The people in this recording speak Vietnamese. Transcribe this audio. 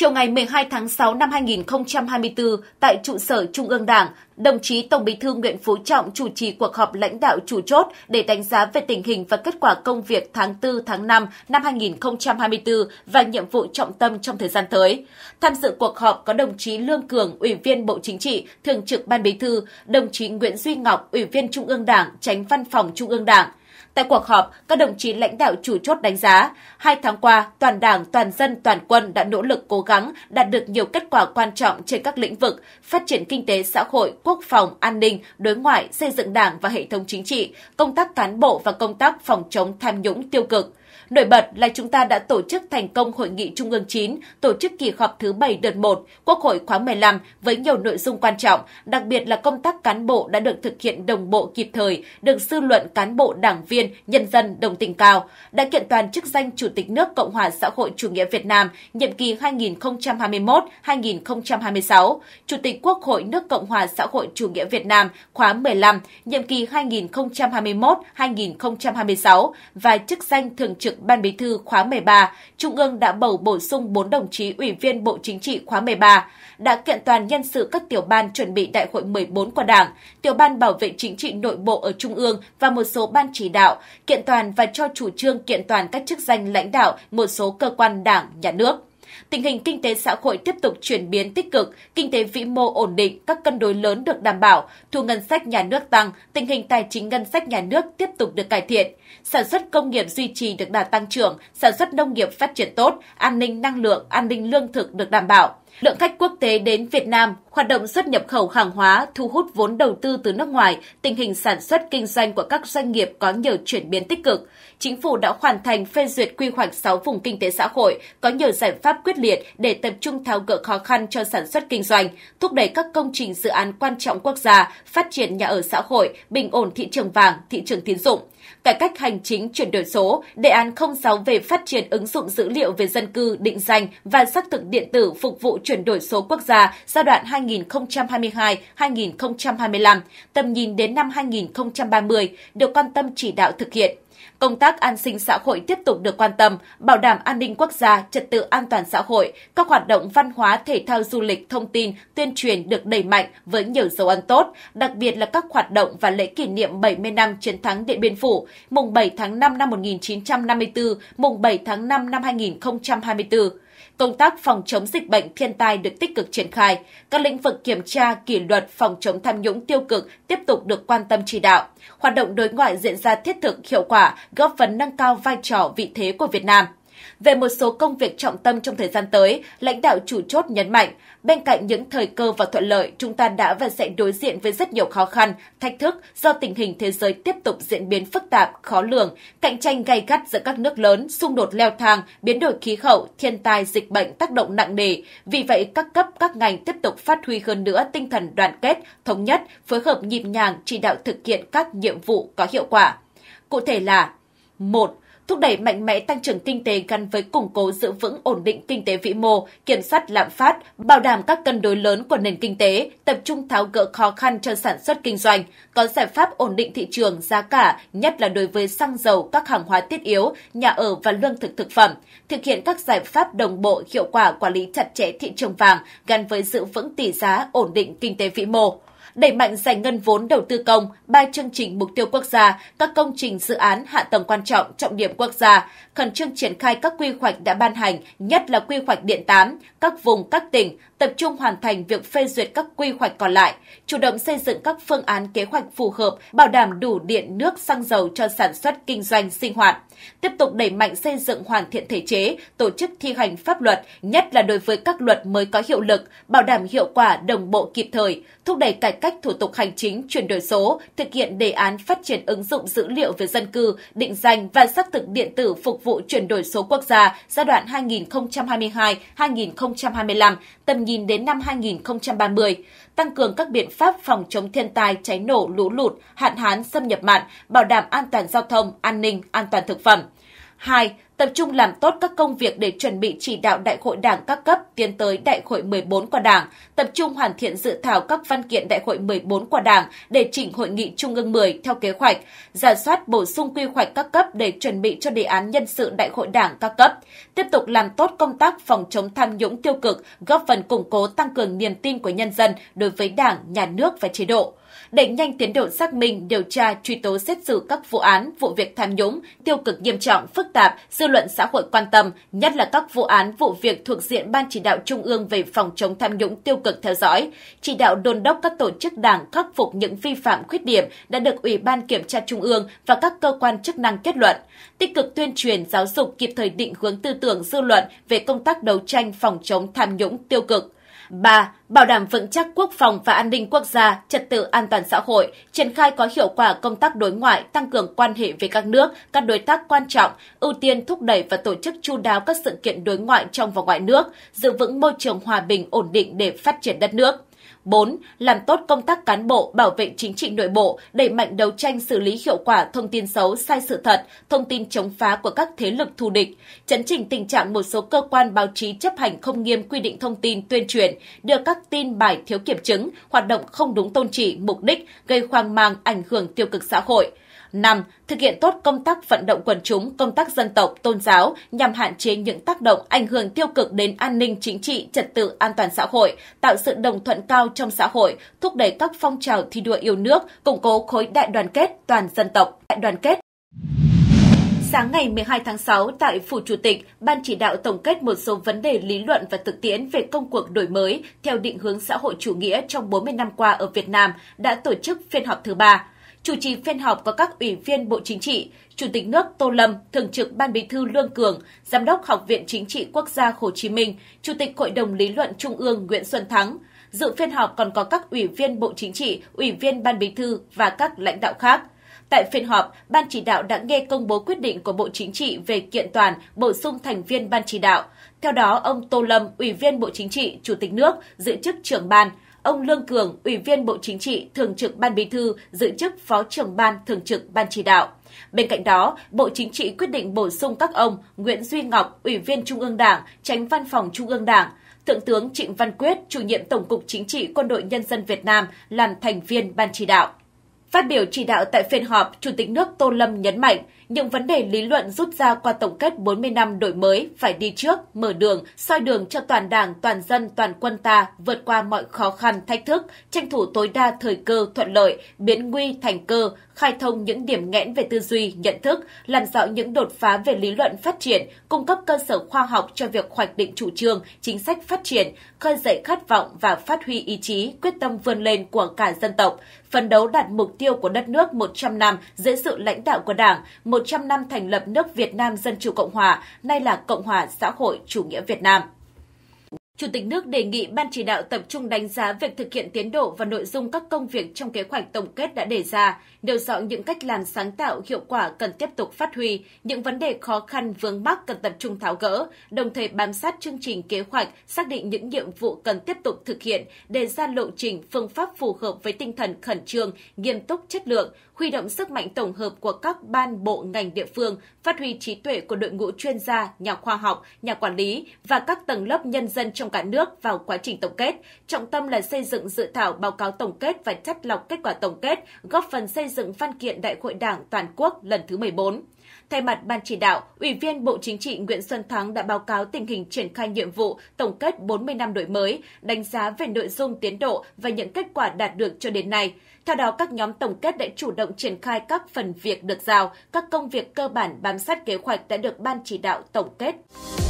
Chiều ngày 12 tháng 6 năm 2024, tại trụ sở Trung ương Đảng, đồng chí Tổng Bí thư Nguyễn Phú Trọng chủ trì cuộc họp lãnh đạo chủ chốt để đánh giá về tình hình và kết quả công việc tháng 4 tháng 5 năm 2024 và nhiệm vụ trọng tâm trong thời gian tới. Tham dự cuộc họp có đồng chí Lương Cường, Ủy viên Bộ Chính trị, Thường trực Ban Bí thư, đồng chí Nguyễn Duy Ngọc, Ủy viên Trung ương Đảng, Tránh Văn phòng Trung ương Đảng, Tại cuộc họp, các đồng chí lãnh đạo chủ chốt đánh giá, hai tháng qua, toàn đảng, toàn dân, toàn quân đã nỗ lực cố gắng đạt được nhiều kết quả quan trọng trên các lĩnh vực phát triển kinh tế xã hội, quốc phòng, an ninh, đối ngoại, xây dựng đảng và hệ thống chính trị, công tác cán bộ và công tác phòng chống tham nhũng tiêu cực. Nổi bật là chúng ta đã tổ chức thành công Hội nghị Trung ương 9, tổ chức kỳ họp thứ 7 đợt 1, Quốc hội khóa 15 với nhiều nội dung quan trọng, đặc biệt là công tác cán bộ đã được thực hiện đồng bộ kịp thời, được dư luận cán bộ đảng viên, nhân dân đồng tình cao. Đã kiện toàn chức danh Chủ tịch nước Cộng hòa xã hội chủ nghĩa Việt Nam nhiệm kỳ 2021-2026, Chủ tịch Quốc hội nước Cộng hòa xã hội chủ nghĩa Việt Nam khóa 15 nhiệm kỳ 2021-2026 và chức danh Thường trực Ban Bí thư khóa 13, Trung ương đã bầu bổ sung 4 đồng chí Ủy viên Bộ Chính trị khóa 13, đã kiện toàn nhân sự các tiểu ban chuẩn bị Đại hội 14 của Đảng, tiểu ban bảo vệ chính trị nội bộ ở Trung ương và một số ban chỉ đạo, kiện toàn và cho chủ trương kiện toàn các chức danh lãnh đạo một số cơ quan Đảng, nhà nước. Tình hình kinh tế xã hội tiếp tục chuyển biến tích cực, kinh tế vĩ mô ổn định, các cân đối lớn được đảm bảo, thu ngân sách nhà nước tăng, tình hình tài chính ngân sách nhà nước tiếp tục được cải thiện. Sản xuất công nghiệp duy trì được đà tăng trưởng, sản xuất nông nghiệp phát triển tốt, an ninh năng lượng, an ninh lương thực được đảm bảo. Lượng khách quốc tế đến Việt Nam, hoạt động xuất nhập khẩu hàng hóa, thu hút vốn đầu tư từ nước ngoài, tình hình sản xuất kinh doanh của các doanh nghiệp có nhiều chuyển biến tích cực. Chính phủ đã hoàn thành phê duyệt quy hoạch 6 vùng kinh tế xã hội, có nhiều giải pháp quyết liệt để tập trung tháo gỡ khó khăn cho sản xuất kinh doanh, thúc đẩy các công trình dự án quan trọng quốc gia, phát triển nhà ở xã hội, bình ổn thị trường vàng, thị trường tín dụng Cải cách hành chính chuyển đổi số, đề án 06 về phát triển ứng dụng dữ liệu về dân cư, định danh và xác thực điện tử phục vụ chuyển đổi số quốc gia giai đoạn 2022-2025, tầm nhìn đến năm 2030 được quan tâm chỉ đạo thực hiện – Công tác an sinh xã hội tiếp tục được quan tâm, bảo đảm an ninh quốc gia, trật tự an toàn xã hội, các hoạt động văn hóa, thể thao, du lịch, thông tin, tuyên truyền được đẩy mạnh với nhiều dấu ấn tốt, đặc biệt là các hoạt động và lễ kỷ niệm 70 năm chiến thắng Điện Biên Phủ, mùng 7 tháng 5 năm 1954, mùng 7 tháng 5 năm 2024 Công tác phòng chống dịch bệnh thiên tai được tích cực triển khai, các lĩnh vực kiểm tra, kỷ luật, phòng chống tham nhũng tiêu cực tiếp tục được quan tâm chỉ đạo. Hoạt động đối ngoại diễn ra thiết thực hiệu quả, góp phần nâng cao vai trò vị thế của Việt Nam. Về một số công việc trọng tâm trong thời gian tới, lãnh đạo chủ chốt nhấn mạnh, bên cạnh những thời cơ và thuận lợi, chúng ta đã và sẽ đối diện với rất nhiều khó khăn, thách thức do tình hình thế giới tiếp tục diễn biến phức tạp, khó lường, cạnh tranh gay gắt giữa các nước lớn, xung đột leo thang, biến đổi khí hậu, thiên tai, dịch bệnh tác động nặng nề. Vì vậy, các cấp, các ngành tiếp tục phát huy hơn nữa tinh thần đoàn kết, thống nhất, phối hợp nhịp nhàng chỉ đạo thực hiện các nhiệm vụ có hiệu quả. Cụ thể là một thúc đẩy mạnh mẽ tăng trưởng kinh tế gắn với củng cố giữ vững ổn định kinh tế vĩ mô, kiểm soát lạm phát, bảo đảm các cân đối lớn của nền kinh tế, tập trung tháo gỡ khó khăn cho sản xuất kinh doanh, có giải pháp ổn định thị trường giá cả, nhất là đối với xăng dầu, các hàng hóa thiết yếu, nhà ở và lương thực thực phẩm, thực hiện các giải pháp đồng bộ hiệu quả quản lý chặt chẽ thị trường vàng gắn với giữ vững tỷ giá, ổn định kinh tế vĩ mô đẩy mạnh giải ngân vốn đầu tư công, ba chương trình mục tiêu quốc gia, các công trình dự án hạ tầng quan trọng trọng điểm quốc gia, khẩn trương triển khai các quy hoạch đã ban hành, nhất là quy hoạch điện 8, các vùng, các tỉnh, tập trung hoàn thành việc phê duyệt các quy hoạch còn lại, chủ động xây dựng các phương án kế hoạch phù hợp, bảo đảm đủ điện, nước, xăng dầu cho sản xuất, kinh doanh, sinh hoạt. Tiếp tục đẩy mạnh xây dựng hoàn thiện thể chế, tổ chức thi hành pháp luật, nhất là đối với các luật mới có hiệu lực, bảo đảm hiệu quả đồng bộ kịp thời, thúc đẩy cải cách cách thủ tục hành chính chuyển đổi số, thực hiện đề án phát triển ứng dụng dữ liệu về dân cư, định danh và xác thực điện tử phục vụ chuyển đổi số quốc gia giai đoạn 2022-2025, tầm nhìn đến năm 2030, tăng cường các biện pháp phòng chống thiên tai, cháy nổ, lũ lụt, hạn hán, xâm nhập mặn, bảo đảm an toàn giao thông, an ninh, an toàn thực phẩm. 2 tập trung làm tốt các công việc để chuẩn bị chỉ đạo đại hội đảng các cấp tiến tới đại hội 14 của đảng, tập trung hoàn thiện dự thảo các văn kiện đại hội 14 của đảng để chỉnh hội nghị trung ương 10 theo kế hoạch, giả soát bổ sung quy hoạch các cấp để chuẩn bị cho đề án nhân sự đại hội đảng các cấp, tiếp tục làm tốt công tác phòng chống tham nhũng tiêu cực, góp phần củng cố tăng cường niềm tin của nhân dân đối với đảng, nhà nước và chế độ đẩy nhanh tiến độ xác minh, điều tra, truy tố xét xử các vụ án, vụ việc tham nhũng, tiêu cực nghiêm trọng, phức tạp, dư luận xã hội quan tâm, nhất là các vụ án, vụ việc thuộc diện Ban chỉ đạo Trung ương về phòng chống tham nhũng tiêu cực theo dõi, chỉ đạo đôn đốc các tổ chức đảng khắc phục những vi phạm khuyết điểm đã được Ủy ban Kiểm tra Trung ương và các cơ quan chức năng kết luận, tích cực tuyên truyền giáo dục kịp thời định hướng tư tưởng dư luận về công tác đấu tranh phòng chống tham nhũng tiêu cực 3. Bảo đảm vững chắc quốc phòng và an ninh quốc gia, trật tự an toàn xã hội, triển khai có hiệu quả công tác đối ngoại, tăng cường quan hệ với các nước, các đối tác quan trọng, ưu tiên thúc đẩy và tổ chức chu đáo các sự kiện đối ngoại trong và ngoài nước, giữ vững môi trường hòa bình ổn định để phát triển đất nước. 4. Làm tốt công tác cán bộ, bảo vệ chính trị nội bộ, đẩy mạnh đấu tranh xử lý hiệu quả thông tin xấu, sai sự thật, thông tin chống phá của các thế lực thù địch, chấn chỉnh tình trạng một số cơ quan báo chí chấp hành không nghiêm quy định thông tin tuyên truyền, đưa các tin bài thiếu kiểm chứng, hoạt động không đúng tôn trị, mục đích, gây hoang mang, ảnh hưởng tiêu cực xã hội. 5. Thực hiện tốt công tác vận động quần chúng, công tác dân tộc, tôn giáo nhằm hạn chế những tác động ảnh hưởng tiêu cực đến an ninh chính trị, trật tự an toàn xã hội, tạo sự đồng thuận cao trong xã hội, thúc đẩy các phong trào thi đua yêu nước, củng cố khối đại đoàn kết toàn dân tộc, đại đoàn kết Sáng ngày 12 tháng 6 tại Phủ Chủ tịch, Ban chỉ đạo tổng kết một số vấn đề lý luận và thực tiễn về công cuộc đổi mới theo định hướng xã hội chủ nghĩa trong 40 năm qua ở Việt Nam đã tổ chức phiên họp thứ ba chủ trì phiên họp có các ủy viên Bộ Chính trị, Chủ tịch nước Tô Lâm, Thường trực Ban Bí thư Lương Cường, Giám đốc Học viện Chính trị Quốc gia Hồ Chí Minh, Chủ tịch Hội đồng Lý luận Trung ương Nguyễn Xuân Thắng. Dự phiên họp còn có các ủy viên Bộ Chính trị, ủy viên Ban Bí thư và các lãnh đạo khác. Tại phiên họp, Ban chỉ đạo đã nghe công bố quyết định của Bộ Chính trị về kiện toàn bổ sung thành viên Ban chỉ đạo. Theo đó, ông Tô Lâm, Ủy viên Bộ Chính trị, Chủ tịch nước, giữ chức trưởng ban, ông Lương Cường, Ủy viên Bộ Chính trị, Thường trực Ban Bí thư, giữ chức Phó trưởng Ban Thường trực Ban chỉ đạo. Bên cạnh đó, Bộ Chính trị quyết định bổ sung các ông Nguyễn Duy Ngọc, Ủy viên Trung ương Đảng, Tránh Văn phòng Trung ương Đảng, Thượng tướng Trịnh Văn Quyết, chủ nhiệm Tổng cục Chính trị Quân đội Nhân dân Việt Nam làm thành viên ban chỉ đạo. Phát biểu chỉ đạo tại phiên họp, Chủ tịch nước Tô Lâm nhấn mạnh, những vấn đề lý luận rút ra qua tổng kết 40 năm đổi mới phải đi trước, mở đường, soi đường cho toàn đảng, toàn dân, toàn quân ta vượt qua mọi khó khăn, thách thức, tranh thủ tối đa thời cơ thuận lợi, biến nguy thành cơ, khai thông những điểm nghẽn về tư duy, nhận thức, làm rõ những đột phá về lý luận phát triển, cung cấp cơ sở khoa học cho việc hoạch định chủ trương, chính sách phát triển, khơi dậy khát vọng và phát huy ý chí, quyết tâm vươn lên của cả dân tộc, phấn đấu đạt mục tiêu của đất nước 100 năm dưới sự lãnh đạo của Đảng, một 100 năm thành lập nước Việt Nam Dân Chủ Cộng Hòa, nay là Cộng hòa xã hội chủ nghĩa Việt Nam. Chủ tịch nước đề nghị Ban chỉ đạo tập trung đánh giá việc thực hiện tiến độ và nội dung các công việc trong kế hoạch tổng kết đã đề ra, nêu rõ những cách làm sáng tạo hiệu quả cần tiếp tục phát huy, những vấn đề khó khăn vướng mắc cần tập trung tháo gỡ, đồng thời bám sát chương trình kế hoạch, xác định những nhiệm vụ cần tiếp tục thực hiện, đề ra lộ trình, phương pháp phù hợp với tinh thần khẩn trương, nghiêm túc chất lượng, huy động sức mạnh tổng hợp của các ban bộ ngành địa phương, phát huy trí tuệ của đội ngũ chuyên gia, nhà khoa học, nhà quản lý và các tầng lớp nhân dân trong trong cả nước vào quá trình tổng kết, trọng tâm là xây dựng dự thảo báo cáo tổng kết và chất lọc kết quả tổng kết, góp phần xây dựng văn kiện Đại hội Đảng toàn quốc lần thứ 14. Thay mặt Ban chỉ đạo, Ủy viên Bộ Chính trị Nguyễn Xuân Thắng đã báo cáo tình hình triển khai nhiệm vụ tổng kết 40 năm đổi mới, đánh giá về nội dung tiến độ và những kết quả đạt được cho đến nay. Theo đó, các nhóm tổng kết đã chủ động triển khai các phần việc được giao, các công việc cơ bản bám sát kế hoạch đã được Ban chỉ đạo tổng kết.